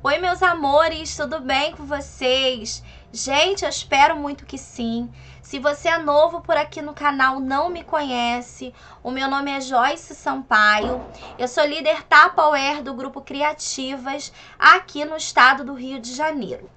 Oi, meus amores, tudo bem com vocês? Gente, eu espero muito que sim. Se você é novo por aqui no canal, não me conhece, o meu nome é Joyce Sampaio. Eu sou líder Tupperware do grupo Criativas aqui no estado do Rio de Janeiro.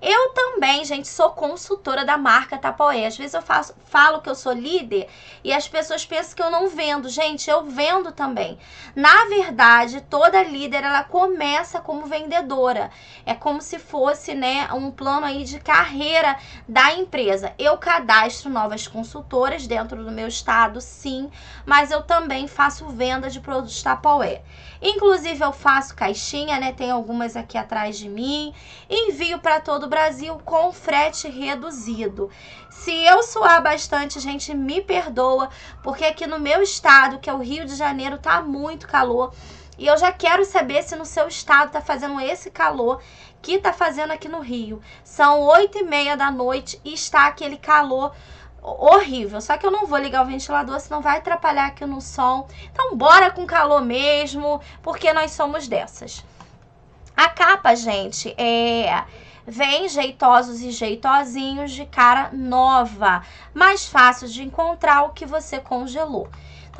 Eu também, gente, sou consultora da marca Tapoé. Às vezes eu faço, falo que eu sou líder e as pessoas pensam que eu não vendo. Gente, eu vendo também. Na verdade, toda líder ela começa como vendedora. É como se fosse, né, um plano aí de carreira da empresa. Eu cadastro novas consultoras dentro do meu estado, sim, mas eu também faço venda de produtos Tapoé. Inclusive eu faço caixinha, né? Tem algumas aqui atrás de mim. Envio para todo o Brasil com frete reduzido. Se eu suar bastante, gente, me perdoa, porque aqui no meu estado, que é o Rio de Janeiro, tá muito calor. E eu já quero saber se no seu estado tá fazendo esse calor que tá fazendo aqui no Rio. São oito e meia da noite e está aquele calor horrível. Só que eu não vou ligar o ventilador, senão vai atrapalhar aqui no sol. Então, bora com calor mesmo, porque nós somos dessas. A capa, gente, é vem jeitosos e jeitosinhos de cara nova, mais fácil de encontrar o que você congelou.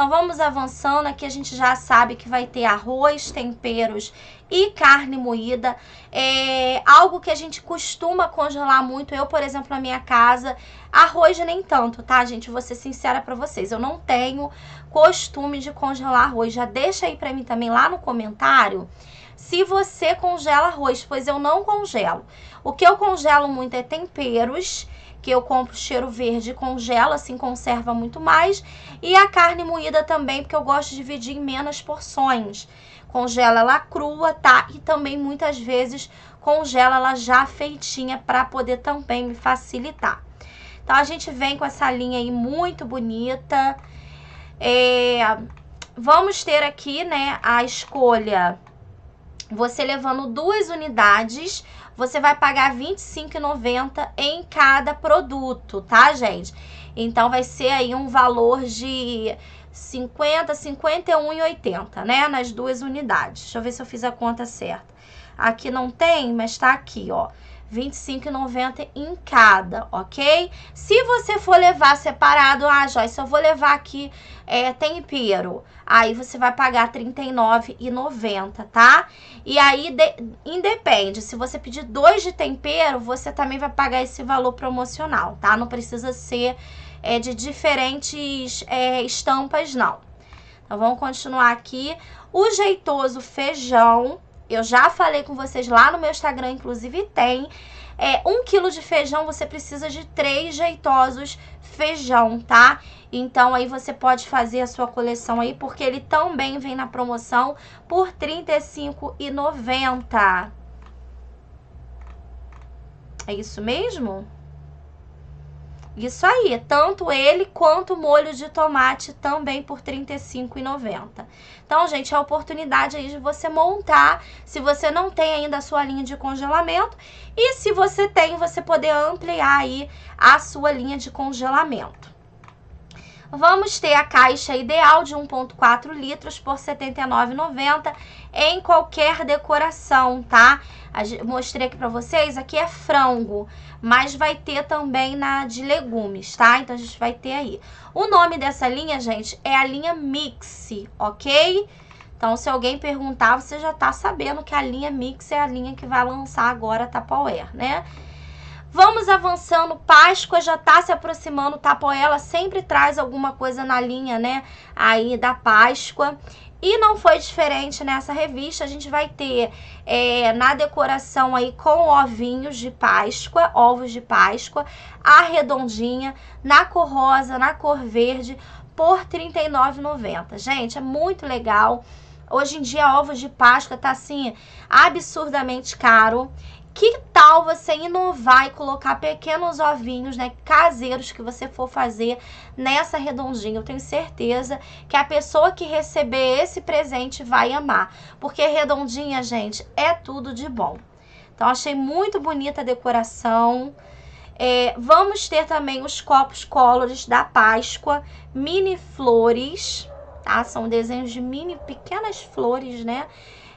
Então vamos avançando, aqui a gente já sabe que vai ter arroz, temperos e carne moída. É algo que a gente costuma congelar muito. Eu, por exemplo, na minha casa, arroz nem tanto, tá, gente? Vou ser sincera para vocês. Eu não tenho costume de congelar arroz. Já deixa aí para mim também lá no comentário se você congela arroz, pois eu não congelo. O que eu congelo muito é temperos que eu compro cheiro verde e congela, assim conserva muito mais. E a carne moída também, porque eu gosto de dividir em menos porções. Congela ela crua, tá? E também muitas vezes congela ela já feitinha para poder também me facilitar. Então a gente vem com essa linha aí muito bonita. É, vamos ter aqui, né, a escolha você levando duas unidades você vai pagar R$25,90 em cada produto, tá, gente? Então vai ser aí um valor de 50, 51,80, né? Nas duas unidades. Deixa eu ver se eu fiz a conta certa. Aqui não tem, mas tá aqui, ó. 25,90 em cada, ok? Se você for levar separado, ah, Joyce, eu vou levar aqui é, tempero. Aí você vai pagar R$39,90, tá? E aí, de, independe. Se você pedir dois de tempero, você também vai pagar esse valor promocional, tá? Não precisa ser é, de diferentes é, estampas, não. Então, vamos continuar aqui. O jeitoso feijão, eu já falei com vocês lá no meu Instagram, inclusive tem. É, um quilo de feijão você precisa de três jeitosos feijão, tá? Então aí você pode fazer a sua coleção aí, porque ele também vem na promoção por R$ 35,90. É isso mesmo? Isso aí, tanto ele quanto o molho de tomate também por R$ 35,90. Então, gente, é a oportunidade aí de você montar, se você não tem ainda a sua linha de congelamento, e se você tem, você poder ampliar aí a sua linha de congelamento. Vamos ter a caixa ideal de 1,4 litros por R$ 79,90 em qualquer decoração, tá? Mostrei aqui pra vocês, aqui é frango, mas vai ter também na de legumes, tá? Então a gente vai ter aí. O nome dessa linha, gente, é a linha Mix, ok? Então se alguém perguntar, você já tá sabendo que a linha Mix é a linha que vai lançar agora a Tupperware, né? Vamos avançando, Páscoa já está se aproximando, Tapoela sempre traz alguma coisa na linha, né, aí da Páscoa. E não foi diferente nessa revista, a gente vai ter é, na decoração aí com ovinhos de Páscoa, ovos de Páscoa, a redondinha, na cor rosa, na cor verde, por R$ 39,90. Gente, é muito legal. Hoje em dia, ovos de Páscoa tá assim, absurdamente caro. Que tal você inovar e colocar pequenos ovinhos, né, caseiros que você for fazer nessa redondinha? Eu tenho certeza que a pessoa que receber esse presente vai amar, porque redondinha, gente, é tudo de bom. Então achei muito bonita a decoração. É, vamos ter também os copos colores da Páscoa, mini flores, tá? São desenhos de mini pequenas flores, né?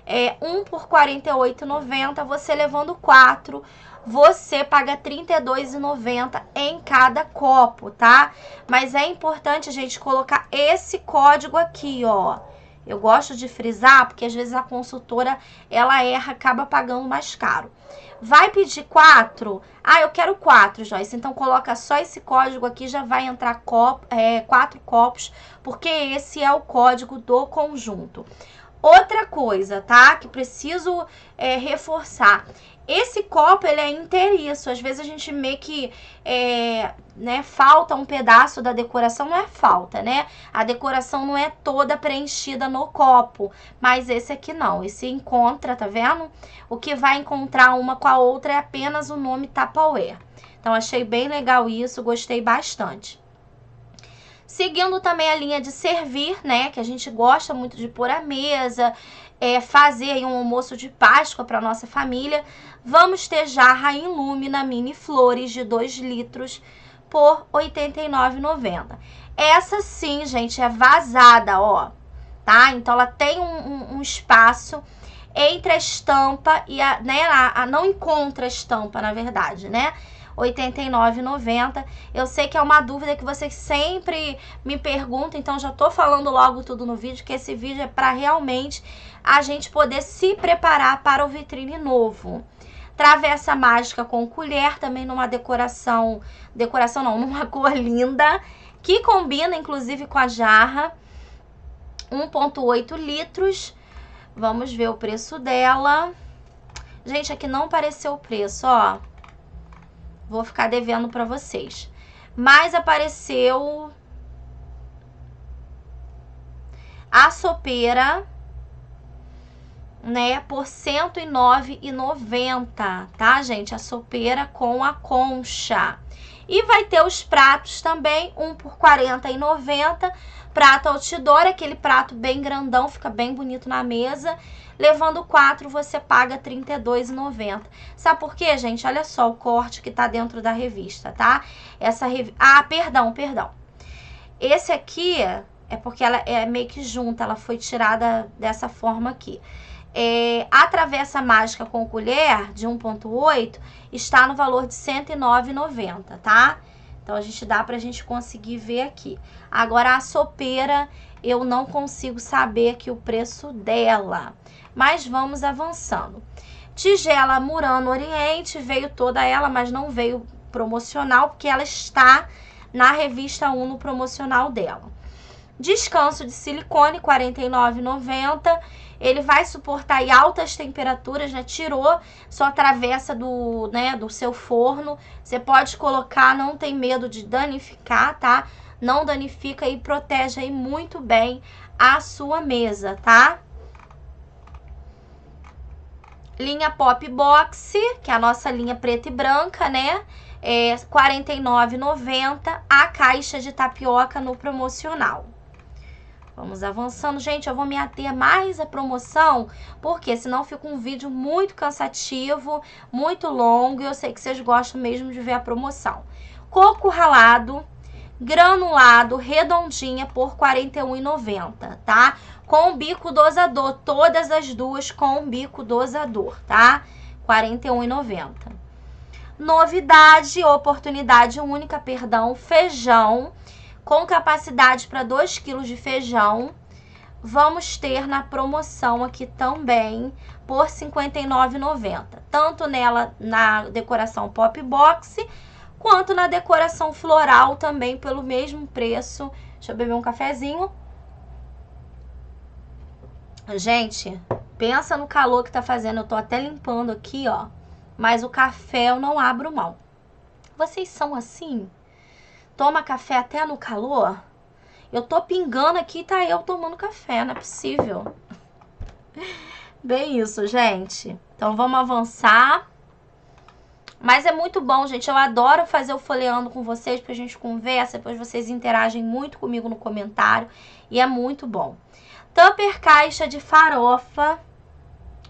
é, um por 48,90, você levando quatro, você paga 32,90 em cada copo, tá? Mas é importante, gente, colocar esse código aqui, ó. Eu gosto de frisar, porque às vezes a consultora, ela erra, acaba pagando mais caro. Vai pedir quatro? Ah, eu quero quatro, Joyce. Então, coloca só esse código aqui, já vai entrar copo, é, quatro copos, porque esse é o código do conjunto. Outra coisa, tá? Que preciso é, reforçar. Esse copo, ele é inteiriço. Às vezes a gente meio que, é, né, falta um pedaço da decoração. Não é falta, né? A decoração não é toda preenchida no copo. Mas esse aqui não. Esse encontra, tá vendo? O que vai encontrar uma com a outra é apenas o nome Tupperware. Então, achei bem legal isso. Gostei bastante. Seguindo também a linha de servir, né? Que a gente gosta muito de pôr à mesa, é, fazer um almoço de Páscoa para nossa família. Vamos ter jarra em mini flores de 2 litros por R$ 89,90. Essa sim, gente, é vazada, ó. Tá? Então ela tem um, um, um espaço entre a estampa e a, né, a, a não encontra a estampa, na verdade, né? R$ 89,90. Eu sei que é uma dúvida que vocês sempre me perguntam, então já tô falando logo tudo no vídeo, que esse vídeo é para realmente a gente poder se preparar para o vitrine novo travessa mágica com colher, também numa decoração, decoração não, numa cor linda, que combina inclusive com a jarra, 1.8 litros, vamos ver o preço dela. Gente, aqui não apareceu o preço, ó, Vou ficar devendo para vocês. Mas apareceu a sopeira, né, por e 109,90, tá, gente? A sopeira com a concha. E vai ter os pratos também, um por R$ 40,90. Prato outdoor, aquele prato bem grandão, fica bem bonito na mesa. Levando 4, você paga R$ 32,90. Sabe por quê, gente? Olha só o corte que está dentro da revista, tá? Essa rev... Ah, perdão, perdão. Esse aqui é porque ela é meio que junta, ela foi tirada dessa forma aqui. É, a travessa mágica com colher de 1.8 está no valor de 109,90, tá? Então a gente dá pra gente conseguir ver aqui. Agora a sopeira, eu não consigo saber aqui o preço dela mas vamos avançando. Tigela Murano Oriente veio toda ela, mas não veio promocional, porque ela está na revista Uno promocional dela. Descanso de silicone, 49,90. Ele vai suportar altas temperaturas, né? Tirou sua travessa do, né, do seu forno. Você pode colocar, não tem medo de danificar, tá? Não danifica e protege aí muito bem a sua mesa, tá? linha Pop Box, que é a nossa linha preta e branca, né? É R$ 49,90 a caixa de tapioca no promocional. Vamos avançando, gente. Eu vou me ater mais à promoção, porque senão fica um vídeo muito cansativo, muito longo, e eu sei que vocês gostam mesmo de ver a promoção. Coco ralado, granulado, redondinha, por R$ 41,90, tá? Com bico dosador, todas as duas com bico dosador, tá? R$ 41,90. Novidade, oportunidade única, perdão, feijão, com capacidade para 2 kg de feijão. Vamos ter na promoção aqui também por R$ 59,90. Tanto nela na decoração pop boxe quanto na decoração floral também pelo mesmo preço. Deixa eu beber um cafezinho. Gente, pensa no calor que tá fazendo. Eu tô até limpando aqui, ó. Mas o café eu não abro mão. Vocês são assim? Toma café até no calor? Eu tô pingando aqui e tá eu tomando café, não é possível. Bem isso, gente. Então vamos avançar. Mas é muito bom, gente. Eu adoro fazer o folheando com vocês, porque a gente conversa, depois vocês interagem muito comigo no comentário. E é muito bom. Tupper caixa de farofa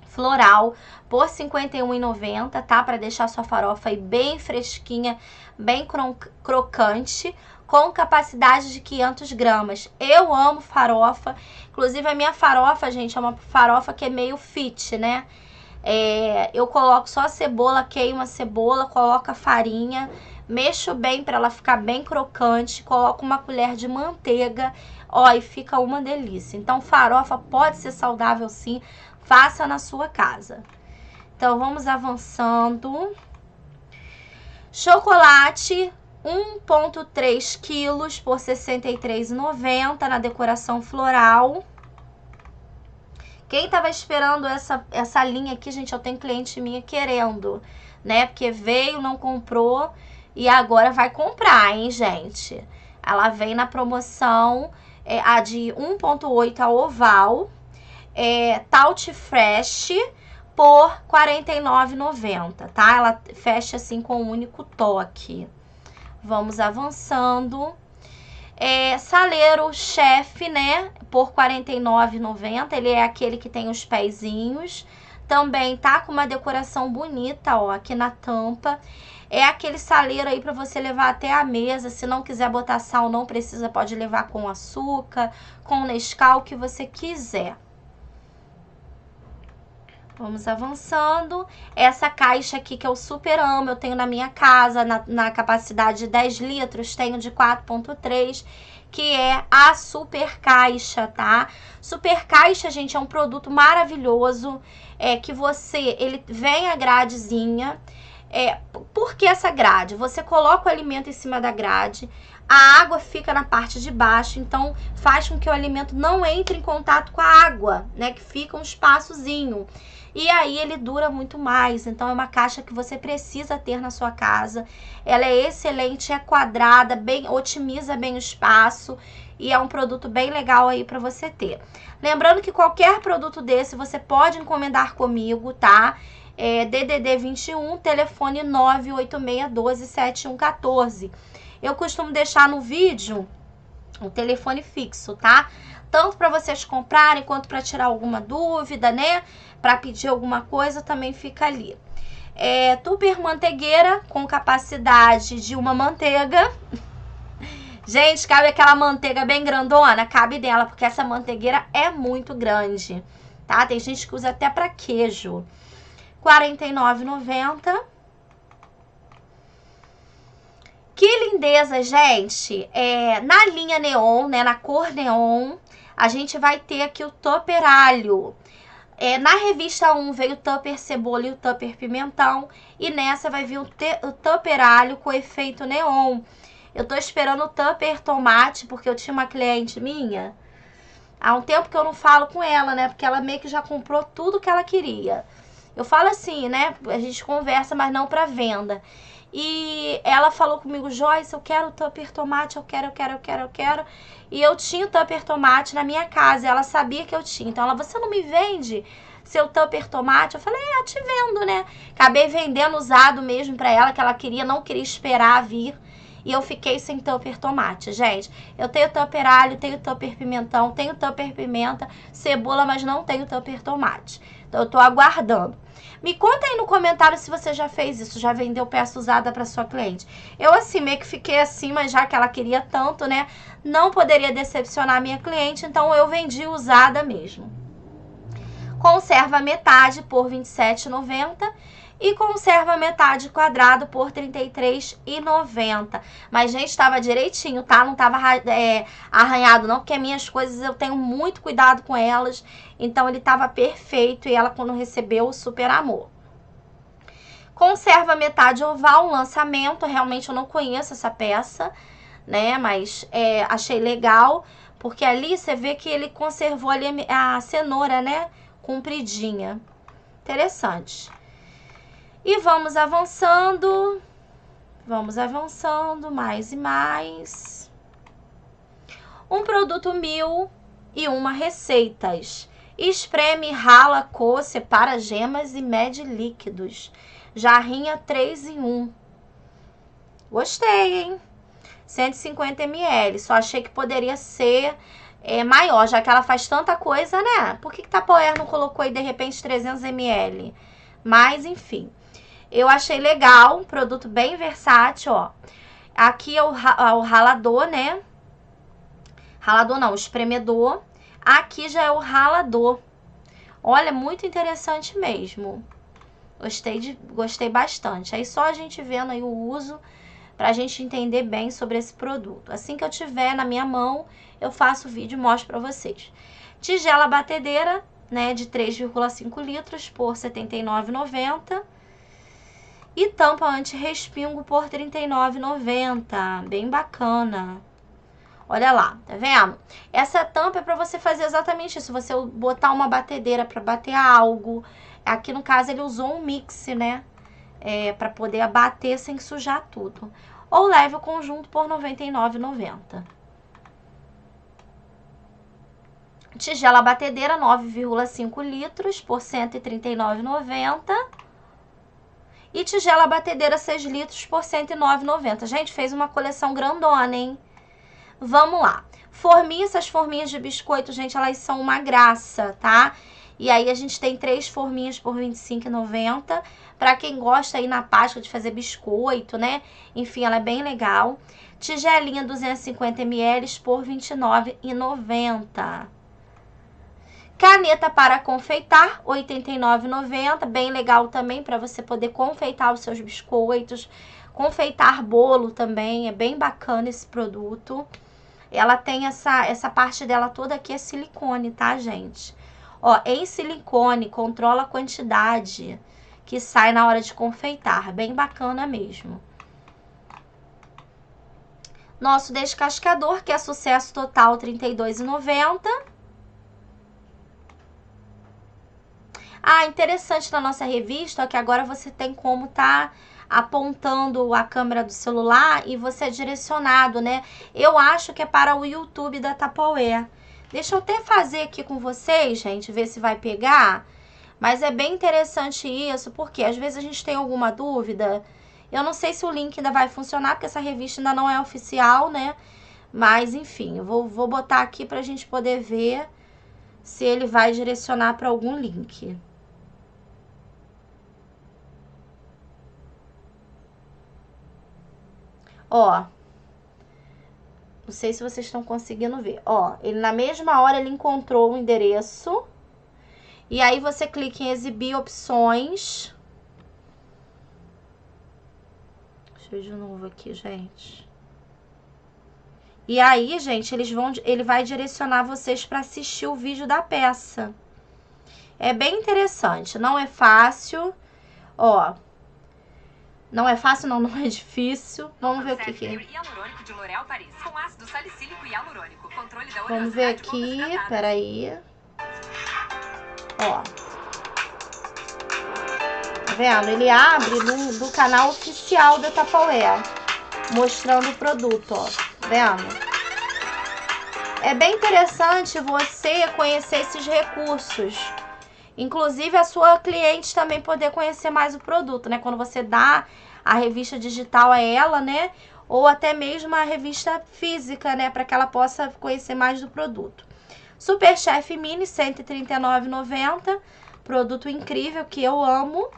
floral por R$ 51,90, tá? Para deixar sua farofa aí bem fresquinha, bem crocante, com capacidade de 500 gramas. Eu amo farofa. Inclusive, a minha farofa, gente, é uma farofa que é meio fit, né? É, eu coloco só a cebola, queima a cebola, coloco a farinha, mexo bem para ela ficar bem crocante, coloco uma colher de manteiga, ó, e fica uma delícia. Então, farofa pode ser saudável sim, faça na sua casa. Então, vamos avançando. Chocolate, 1,3 quilos por 63,90 na decoração floral. Quem estava esperando essa, essa linha aqui, gente, eu tenho cliente minha querendo, né? Porque veio, não comprou e agora vai comprar, hein, gente? Ela vem na promoção, é, a de 1.8 a oval, é, Taut Fresh por R$ 49,90, tá? Ela fecha assim com um único toque. Vamos avançando. É, saleiro chefe, né? Por R$ 49,90. Ele é aquele que tem os pezinhos. Também tá com uma decoração bonita, ó, aqui na tampa. É aquele saleiro aí para você levar até a mesa. Se não quiser botar sal, não precisa, pode levar com açúcar, com Nescau, o que você quiser. Vamos avançando. Essa caixa aqui que eu super amo, eu tenho na minha casa, na, na capacidade de 10 litros, tenho de 4.3 que é a Super Caixa, tá? Super Caixa, gente, é um produto maravilhoso, é que você, ele vem a gradezinha. É, por que essa grade? Você coloca o alimento em cima da grade, a água fica na parte de baixo, então faz com que o alimento não entre em contato com a água, né? Que fica um espaçozinho e aí ele dura muito mais. Então é uma caixa que você precisa ter na sua casa. Ela é excelente, é quadrada, bem otimiza bem o espaço e é um produto bem legal aí para você ter. Lembrando que qualquer produto desse você pode encomendar comigo, tá? É, DDD 21, telefone 986127114. Eu costumo deixar no vídeo um telefone fixo, tá? Tanto para vocês comprarem quanto para tirar alguma dúvida, né? Para pedir alguma coisa também fica ali. É, tuber mantegueira com capacidade de uma manteiga. Gente, cabe aquela manteiga bem grandona, cabe dela, porque essa mantegueira é muito grande, tá? Tem gente que usa até para queijo. R$ 49,90. Que lindeza, gente! É, na linha neon, né, na cor neon, a gente vai ter aqui o tupper alho. É, na revista 1 veio o tupper cebola e o tupper pimentão. E nessa vai vir o, o tupper alho com efeito neon. Eu tô esperando o tupper tomate, porque eu tinha uma cliente minha. Há um tempo que eu não falo com ela, né? Porque ela meio que já comprou tudo que ela queria. Eu falo assim, né? A gente conversa, mas não para venda. E ela falou comigo, Joyce, eu quero tupper tomate, eu quero, eu quero, eu quero, eu quero. E eu tinha o tupper tomate na minha casa, ela sabia que eu tinha. Então ela, você não me vende seu tupper tomate? Eu falei, é, te vendo, né? Acabei vendendo usado mesmo pra ela, que ela queria, não queria esperar vir. E eu fiquei sem tupper tomate, gente. Eu tenho tupper alho, tenho tupper pimentão, tenho tupper pimenta, cebola, mas não tenho tupper tomate. Então eu tô aguardando. Me conta aí no comentário se você já fez isso, já vendeu peça usada para sua cliente. Eu assim meio que fiquei assim, mas já que ela queria tanto, né, não poderia decepcionar a minha cliente, então eu vendi usada mesmo. Conserva metade por R$ 27,90 e conserva metade quadrado por R$ 33,90. Mas, gente, estava direitinho, tá? Não estava é, eh, arranhado não, porque minhas coisas eu tenho muito cuidado com elas. Então, ele estava perfeito e ela, quando recebeu, super amor. Conserva metade oval, lançamento. Realmente, eu não conheço essa peça, né? Mas é, achei legal, porque ali você vê que ele conservou ali a cenoura, né? Compridinha. Interessante. E vamos avançando, vamos avançando mais e mais. Um produto mil e uma receitas. Espreme, rala, coa, separa gemas e mede líquidos. Jarrinha 3 em 1. Gostei, hein? 150 ml. Só achei que poderia ser é, maior, já que ela faz tanta coisa, né? Por que, que Tapoer não colocou aí, de repente, 300 ml? Mas, enfim. Eu achei legal, um produto bem versátil, ó. Aqui é o, ra o ralador, né? Ralador não, espremedor. Aqui já é o ralador. Olha, é muito interessante mesmo. Gostei, de, gostei bastante. Aí só a gente vendo aí o uso para a gente entender bem sobre esse produto. Assim que eu tiver na minha mão, eu faço o vídeo e mostro para vocês. Tigela batedeira, né, de 3,5 litros por R$ 79,90. E tampa anti-respingo por R$ 39,90. Bem bacana. Olha lá, tá vendo? Essa tampa é para você fazer exatamente isso. Você botar uma batedeira para bater algo. Aqui no caso ele usou um mix, né? É, para poder abater sem sujar tudo. Ou leve o conjunto por R$ 99,90. Tigela batedeira 9,5 litros por R$ 139,90. E tigela batedeira 6 litros por R$ 109,90. Gente, fez uma coleção grandona, hein? Vamos lá. Forminhas essas forminhas de biscoito, gente, elas são uma graça, tá? E aí a gente tem três forminhas por R$ 25,90. Pra quem gosta aí na Páscoa de fazer biscoito, né? Enfim, ela é bem legal. Tigelinha 250ml por R$ 29,90. Caneta para confeitar, R$ 89,90. Bem legal também para você poder confeitar os seus biscoitos. Confeitar bolo também, é bem bacana esse produto. Ela tem essa, essa parte dela toda aqui é silicone, tá, gente? Ó, em silicone, controla a quantidade que sai na hora de confeitar. Bem bacana mesmo. Nosso descascador, que é sucesso total, R$ 32,90. Ah, interessante na nossa revista ó, que agora você tem como tá apontando a câmera do celular e você é direcionado, né? Eu acho que é para o YouTube da Tupperware. Deixa eu até fazer aqui com vocês, gente, ver se vai pegar. Mas é bem interessante isso, porque às vezes a gente tem alguma dúvida. Eu não sei se o link ainda vai funcionar, porque essa revista ainda não é oficial, né? Mas, enfim, eu vou, vou botar aqui para a gente poder ver se ele vai direcionar para algum link. Ó. Não sei se vocês estão conseguindo ver. Ó, ele na mesma hora ele encontrou o endereço. E aí você clica em exibir opções. Deixa eu de novo aqui, gente. E aí, gente, eles vão ele vai direcionar vocês para assistir o vídeo da peça. É bem interessante, não é fácil. Ó, não é fácil, não, não é difícil. Vamos ver o que, que é. Vamos ver aqui, peraí. Ó. Tá vendo? Ele abre no do canal oficial da Tupperware, mostrando o produto, ó. Tá vendo? É bem interessante você conhecer esses recursos Inclusive a sua cliente também poder conhecer mais o produto, né? Quando você dá a revista digital a ela, né? Ou até mesmo a revista física, né? Para que ela possa conhecer mais do produto. Superchef Mini, 139,90. Produto incrível que eu amo.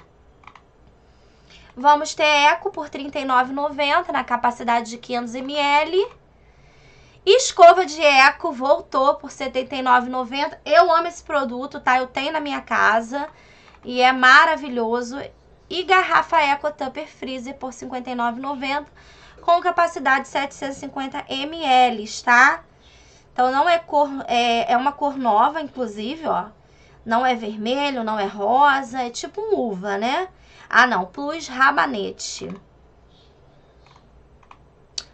Vamos ter Eco por R$ 39,90 na capacidade de 500ml. Escova de Eco voltou por R$ 79,90. Eu amo esse produto, tá? Eu tenho na minha casa e é maravilhoso. E garrafa Eco Tupper Freezer por R$ 59,90 com capacidade 750 ml, tá? Então não é cor, é, é uma cor nova, inclusive, ó. Não é vermelho, não é rosa, é tipo um uva, né? Ah, não, plus rabanete.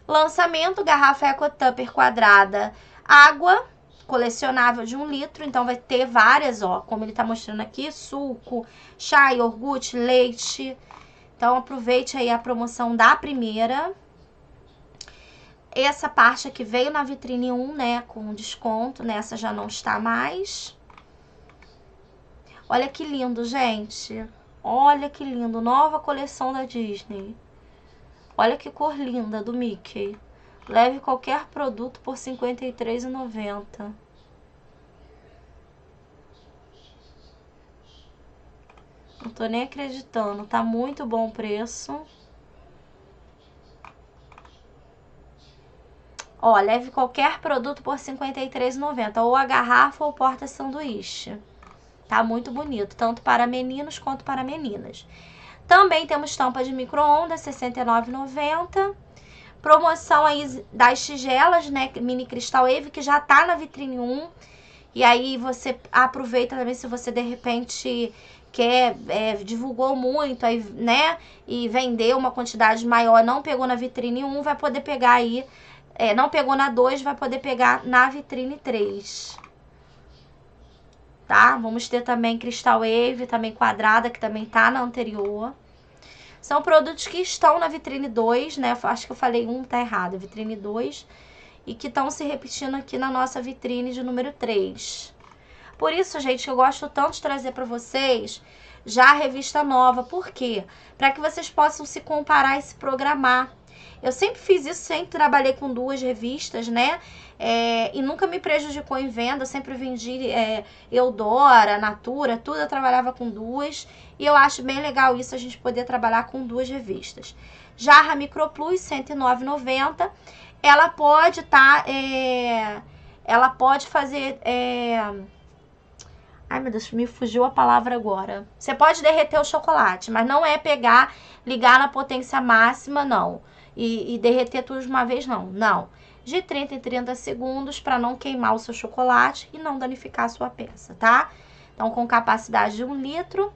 Lançamento, garrafa Eco Tupper quadrada, água colecionável de um litro, então vai ter várias, ó, como ele tá mostrando aqui, suco, chá, iogurte, leite. Então aproveite aí a promoção da primeira. Essa parte aqui veio na vitrine 1, né, com desconto, nessa já não está mais. Olha que lindo, gente. Olha que lindo, nova coleção da Disney. Olha que cor linda do Mickey. Leve qualquer produto por R$ 53,90. Não tô nem acreditando. Tá muito bom o preço. Ó, leve qualquer produto por R$ 53,90. Ou a garrafa ou porta-sanduíche. Tá muito bonito, tanto para meninos quanto para meninas. Também temos tampa de micro-ondas, R$ 69,90. Promoção aí das tigelas, né? Mini Cristal Wave, que já tá na vitrine 1. E aí você aproveita também se você de repente quer, é, divulgou muito, aí, né? E vendeu uma quantidade maior, não pegou na vitrine 1, vai poder pegar aí. É, não pegou na 2, vai poder pegar na vitrine 3 tá? Vamos ter também Crystal Wave, também quadrada, que também tá na anterior. São produtos que estão na vitrine 2, né? Acho que eu falei um, tá errado, é vitrine 2. E que estão se repetindo aqui na nossa vitrine de número 3. Por isso, gente, eu gosto tanto de trazer para vocês já a revista nova. Por quê? Para que vocês possam se comparar e se programar. Eu sempre fiz isso, sempre trabalhei com duas revistas, né? É, e nunca me prejudicou em venda, sempre vendi é, Eudora, Natura, tudo eu trabalhava com duas. E eu acho bem legal isso, a gente poder trabalhar com duas revistas. Jarra Micro Plus 109,90. Ela pode tá, é, ela pode fazer... É, Ai, meu Deus, me fugiu a palavra agora. Você pode derreter o chocolate, mas não é pegar, ligar na potência máxima, não. E, e derreter tudo de uma vez, não. Não. De 30 em 30 segundos para não queimar o seu chocolate e não danificar a sua peça, tá? Então, com capacidade de um litro,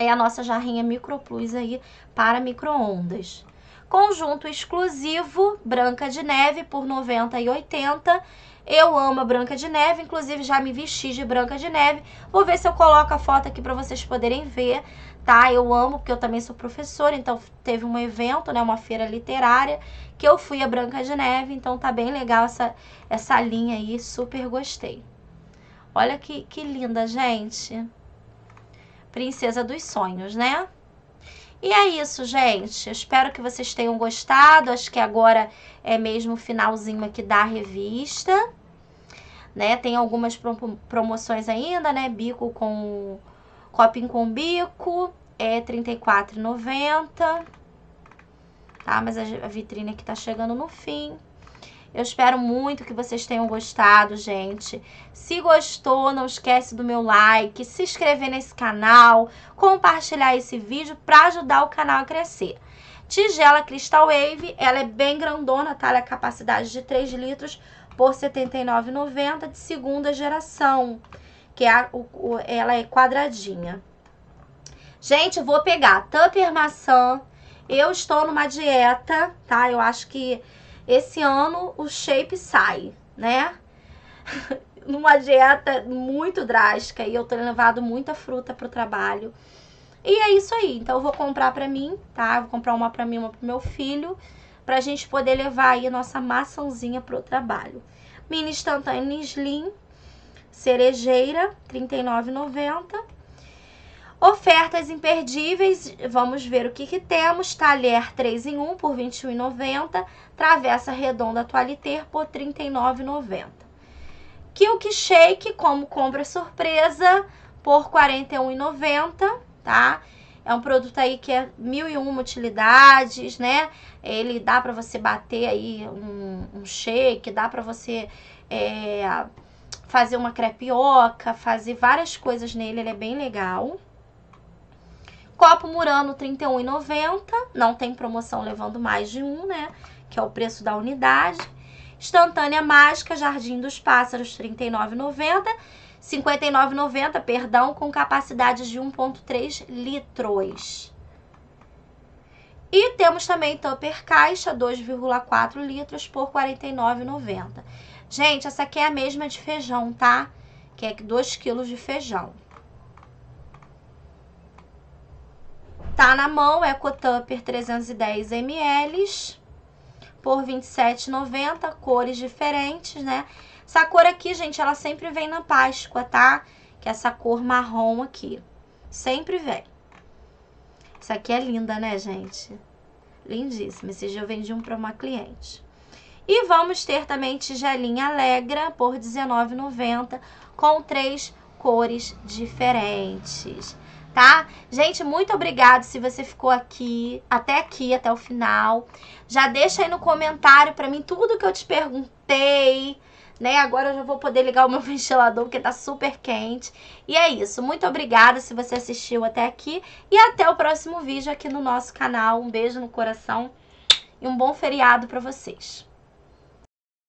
é a nossa jarrinha Microplus aí para microondas. Conjunto exclusivo Branca de Neve por R$ e Eu amo a Branca de Neve, inclusive já me vesti de Branca de Neve. Vou ver se eu coloco a foto aqui para vocês poderem ver, tá? Eu amo, porque eu também sou professora, então teve um evento, né, uma feira literária, que eu fui a Branca de Neve, então tá bem legal essa, essa linha aí, super gostei. Olha que, que linda, gente. Princesa dos Sonhos, né? E é isso, gente. Eu espero que vocês tenham gostado. Acho que agora é mesmo o finalzinho aqui da revista. Né? Tem algumas promoções ainda, né? Bico com... Copinho com bico. É R$34,90. Tá? Mas a vitrine aqui tá chegando no fim. Eu espero muito que vocês tenham gostado, gente. Se gostou, não esquece do meu like, se inscrever nesse canal, compartilhar esse vídeo para ajudar o canal a crescer. Tigela Crystal Wave, ela é bem grandona, tá? Ela é capacidade de 3 litros por R$ 79,90 de segunda geração, que é a, o, o, ela é quadradinha. Gente, vou pegar tupper maçã. Eu estou numa dieta, tá? Eu acho que esse ano o shape sai, né? Numa dieta muito drástica e eu tenho levado muita fruta pro trabalho. E é isso aí. Então eu vou comprar para mim, tá? Vou comprar uma para mim, uma pro meu filho, pra gente poder levar aí a nossa maçãzinha pro trabalho. Mini instantânea slim, cerejeira, R$ 39,90 Ofertas imperdíveis, vamos ver o que, que temos. Talher 3 em 1 por R$ 21,90. Travessa redonda toaliter por R$ 39,90. Kilk Shake, como compra surpresa, por R$ 41,90, tá? É um produto aí que é mil e uma utilidades, né? Ele dá para você bater aí um, um shake, dá para você... É, fazer uma crepioca, fazer várias coisas nele, ele é bem legal. Copo Murano 31,90, não tem promoção levando mais de um, né? Que é o preço da unidade. Instantânea Mágica Jardim dos Pássaros 39,90, 59,90, perdão, com capacidade de 1.3 litros. E temos também Tupper Caixa 2,4 litros por 49,90. Gente, essa aqui é a mesma de feijão, tá? Que é 2 quilos de feijão. Tá na mão, EcoTupper 310 ml por 27,90, cores diferentes, né? Essa cor aqui, gente, ela sempre vem na Páscoa, tá? Que é essa cor marrom aqui. Sempre vem. Essa aqui é linda, né, gente? Lindíssima. Esse dia eu vendi um para uma cliente. E vamos ter também tigelinha Alegra por R$19,90 com três cores diferentes tá? Gente, muito obrigado se você ficou aqui, até aqui, até o final. Já deixa aí no comentário para mim tudo que eu te perguntei, né? Agora eu já vou poder ligar o meu ventilador porque tá super quente. E é isso. Muito obrigada se você assistiu até aqui e até o próximo vídeo aqui no nosso canal. Um beijo no coração e um bom feriado para vocês.